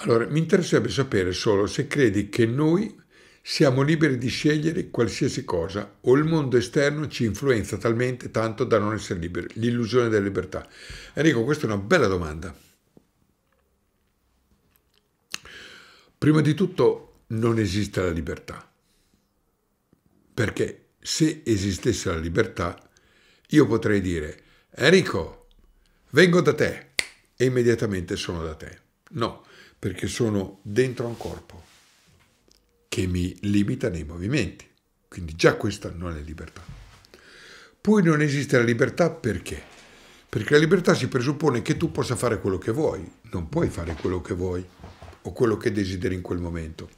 Allora, mi interesserebbe sapere solo se credi che noi siamo liberi di scegliere qualsiasi cosa o il mondo esterno ci influenza talmente tanto da non essere liberi, l'illusione della libertà. Enrico, questa è una bella domanda. Prima di tutto non esiste la libertà, perché se esistesse la libertà io potrei dire Enrico, vengo da te e immediatamente sono da te. No, perché sono dentro un corpo che mi limita nei movimenti. Quindi già questa non è libertà. Poi non esiste la libertà perché? Perché la libertà si presuppone che tu possa fare quello che vuoi, non puoi fare quello che vuoi o quello che desideri in quel momento.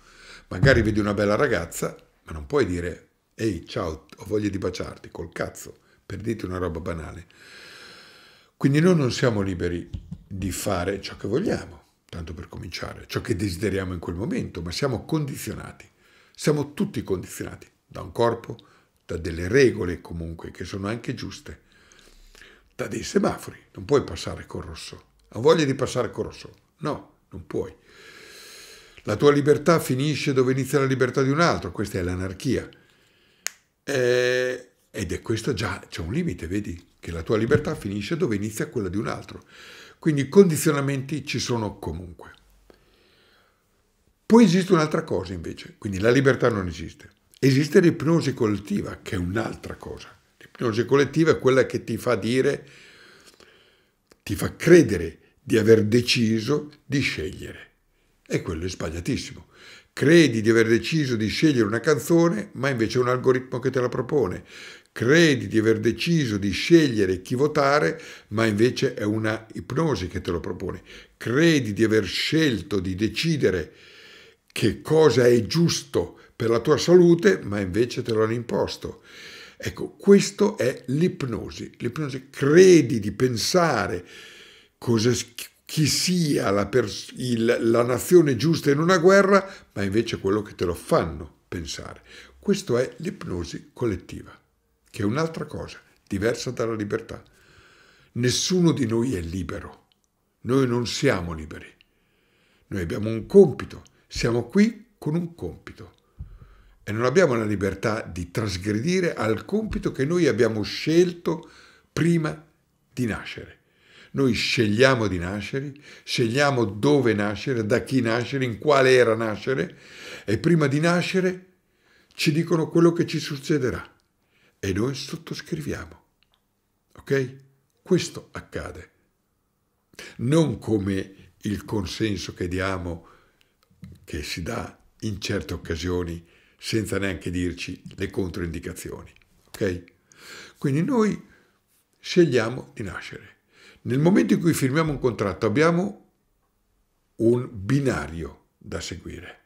Magari vedi una bella ragazza, ma non puoi dire ehi ciao, ho voglia di baciarti, col cazzo, per una roba banale. Quindi noi non siamo liberi di fare ciò che vogliamo tanto per cominciare, ciò che desideriamo in quel momento, ma siamo condizionati. Siamo tutti condizionati da un corpo, da delle regole comunque che sono anche giuste, da dei semafori. Non puoi passare col rosso. Ha voglia di passare col rosso? No, non puoi. La tua libertà finisce dove inizia la libertà di un altro, questa è l'anarchia. Eh, ed è questo già, c'è un limite, vedi, che la tua libertà finisce dove inizia quella di un altro. Quindi condizionamenti ci sono comunque. Poi esiste un'altra cosa invece, quindi la libertà non esiste. Esiste l'ipnosi collettiva, che è un'altra cosa. L'ipnosi collettiva è quella che ti fa dire, ti fa credere di aver deciso di scegliere. E quello è sbagliatissimo. Credi di aver deciso di scegliere una canzone, ma invece è un algoritmo che te la propone credi di aver deciso di scegliere chi votare, ma invece è una ipnosi che te lo propone. Credi di aver scelto di decidere che cosa è giusto per la tua salute, ma invece te lo hanno imposto. Ecco, questo è l'ipnosi. L'ipnosi credi di pensare cosa, chi sia la, il, la nazione giusta in una guerra, ma invece quello che te lo fanno pensare. Questo è l'ipnosi collettiva che è un'altra cosa, diversa dalla libertà. Nessuno di noi è libero, noi non siamo liberi, noi abbiamo un compito, siamo qui con un compito e non abbiamo la libertà di trasgredire al compito che noi abbiamo scelto prima di nascere. Noi scegliamo di nascere, scegliamo dove nascere, da chi nascere, in quale era nascere e prima di nascere ci dicono quello che ci succederà e noi sottoscriviamo. Ok? Questo accade. Non come il consenso che diamo, che si dà in certe occasioni, senza neanche dirci le controindicazioni. Ok? Quindi noi scegliamo di nascere. Nel momento in cui firmiamo un contratto abbiamo un binario da seguire,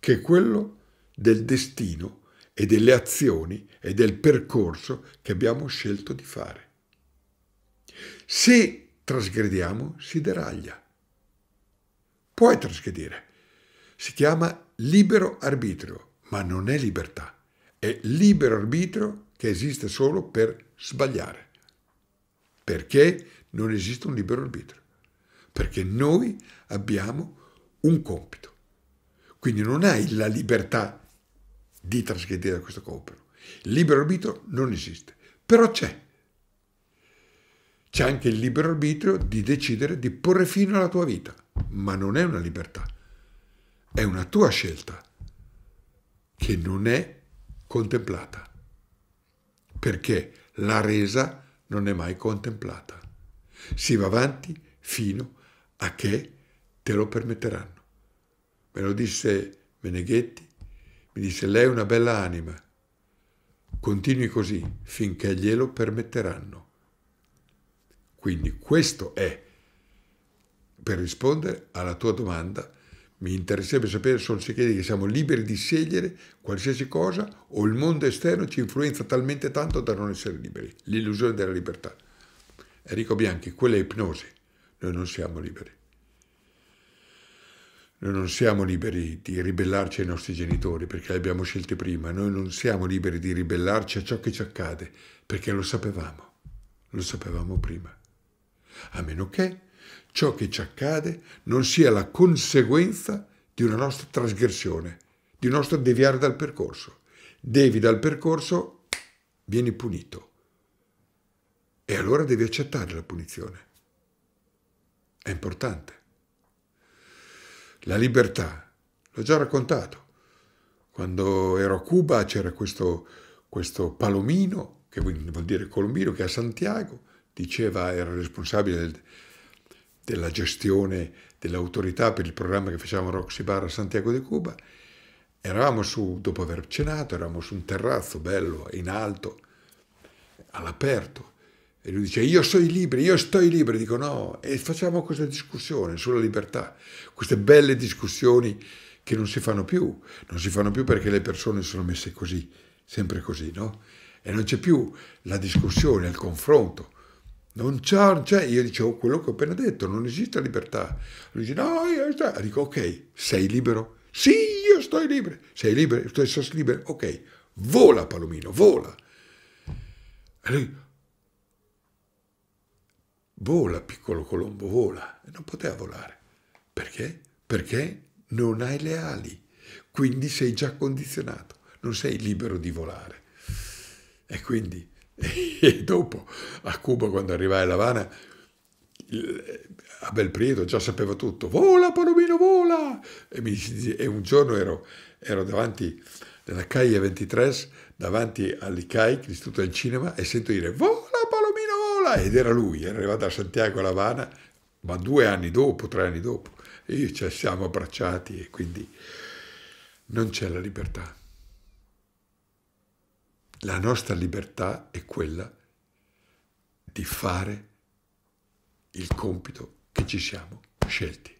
che è quello del destino e delle azioni e del percorso che abbiamo scelto di fare. Se trasgrediamo, si deraglia. Puoi trasgredire. Si chiama libero arbitrio, ma non è libertà. È libero arbitrio che esiste solo per sbagliare. Perché non esiste un libero arbitrio? Perché noi abbiamo un compito. Quindi non hai la libertà di trascrittire questo compito. Il libero arbitrio non esiste, però c'è. C'è anche il libero arbitrio di decidere di porre fine alla tua vita, ma non è una libertà, è una tua scelta che non è contemplata, perché la resa non è mai contemplata. Si va avanti fino a che te lo permetteranno. Me lo disse Meneghetti mi dice, lei è una bella anima, continui così finché glielo permetteranno. Quindi questo è, per rispondere alla tua domanda, mi interesserebbe sapere se non si chiede che siamo liberi di scegliere qualsiasi cosa o il mondo esterno ci influenza talmente tanto da non essere liberi. L'illusione della libertà. Enrico Bianchi, quella è ipnosi. Noi non siamo liberi. Noi non siamo liberi di ribellarci ai nostri genitori perché li abbiamo scelti prima, noi non siamo liberi di ribellarci a ciò che ci accade perché lo sapevamo, lo sapevamo prima. A meno che ciò che ci accade non sia la conseguenza di una nostra trasgressione, di un nostro deviare dal percorso. Devi dal percorso, vieni punito. E allora devi accettare la punizione. È importante. La libertà, l'ho già raccontato. Quando ero a Cuba c'era questo, questo palomino, che vuol dire colombino, che a Santiago diceva, era responsabile del, della gestione dell'autorità per il programma che facevamo Roxy Bar a Santiago de Cuba. Eravamo su, dopo aver cenato, eravamo su un terrazzo bello, in alto, all'aperto, e lui dice, io sono libero, io sto libero. Dico, no, e facciamo questa discussione sulla libertà, queste belle discussioni che non si fanno più, non si fanno più perché le persone sono messe così, sempre così, no? E non c'è più la discussione, il confronto. Non c'è, io dicevo quello che ho appena detto, non esiste libertà. Lui dice, no, io sto... Dico, ok, sei libero? Sì, io sto libero. Sei libero? Sto libero? Ok, vola Palomino, vola. E lui, Vola, piccolo Colombo, vola. E non poteva volare. Perché? Perché non hai le ali. Quindi sei già condizionato, non sei libero di volare. E quindi, e dopo, a Cuba, quando arrivai a Lavana, a bel prieto, già sapevo tutto. Vola, Palomino, vola! E, dice, e un giorno ero, ero davanti, nella CAI 23, davanti all'ICAI, l'Istituto del Cinema, e sento dire, vola! là ed era lui, era arrivato a Santiago alla Habana, ma due anni dopo, tre anni dopo, e io ci siamo abbracciati e quindi non c'è la libertà. La nostra libertà è quella di fare il compito che ci siamo scelti.